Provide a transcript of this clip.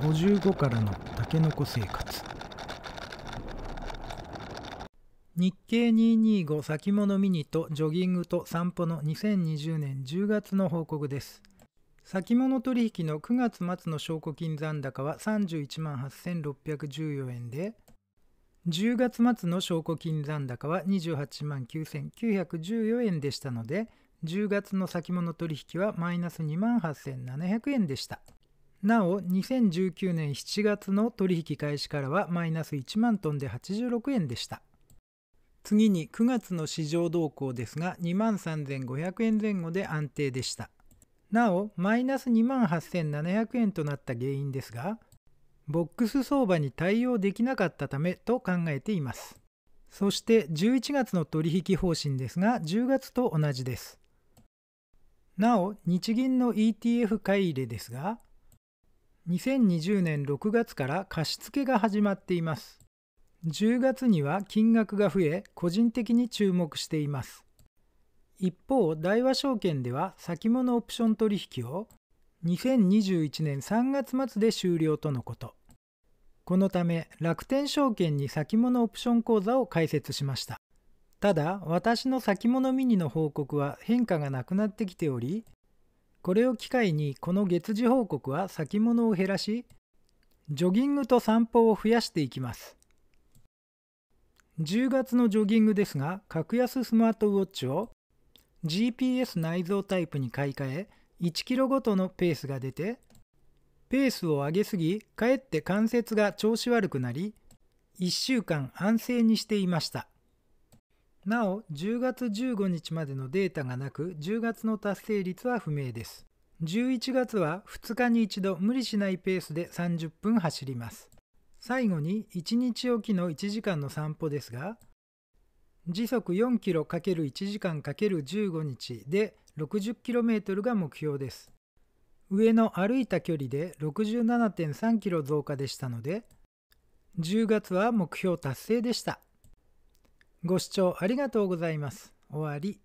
55からのたけのこ生活日経225先物ミニとジョギングと散歩の2020年10月の報告です先物取引の9月末の証拠金残高は31万8614円で10月末の証拠金残高は28万9914円でしたので10月の先物取引はマイナス2万8700円でした。なお2019年7月の取引開始からはマイナス1万トンで86円でした次に9月の市場動向ですが2万3500円前後で安定でしたなおマイナス2万8700円となった原因ですがボックス相場に対応できなかったためと考えていますそして11月の取引方針ですが10月と同じですなお日銀の ETF 買い入れですが2020年6月から貸付が始まっています。10月には金額が増え、個人的に注目しています。一方、大和証券では先物オプション取引を2021年3月末で終了とのこと。このため楽天証券に先物オプション口座を開設しました。ただ、私の先物ミニの報告は変化がなくなってきており、これを機会にこの月次報告は先物を減らしジョギングと散歩を増やしていきます10月のジョギングですが格安スマートウォッチを GPS 内蔵タイプに買い替え1キロごとのペースが出てペースを上げすぎかえって関節が調子悪くなり1週間安静にしていましたなお、10月15日までのデータがなく、10月の達成率は不明です。11月は2日に一度無理しないペースで30分走ります。最後に1日おきの1時間の散歩ですが、時速4キロ ×1 時間 ×15 日で 60km が目標です。上の歩いた距離で 67.3km 増加でしたので、10月は目標達成でした。ご視聴ありがとうございます。終わり。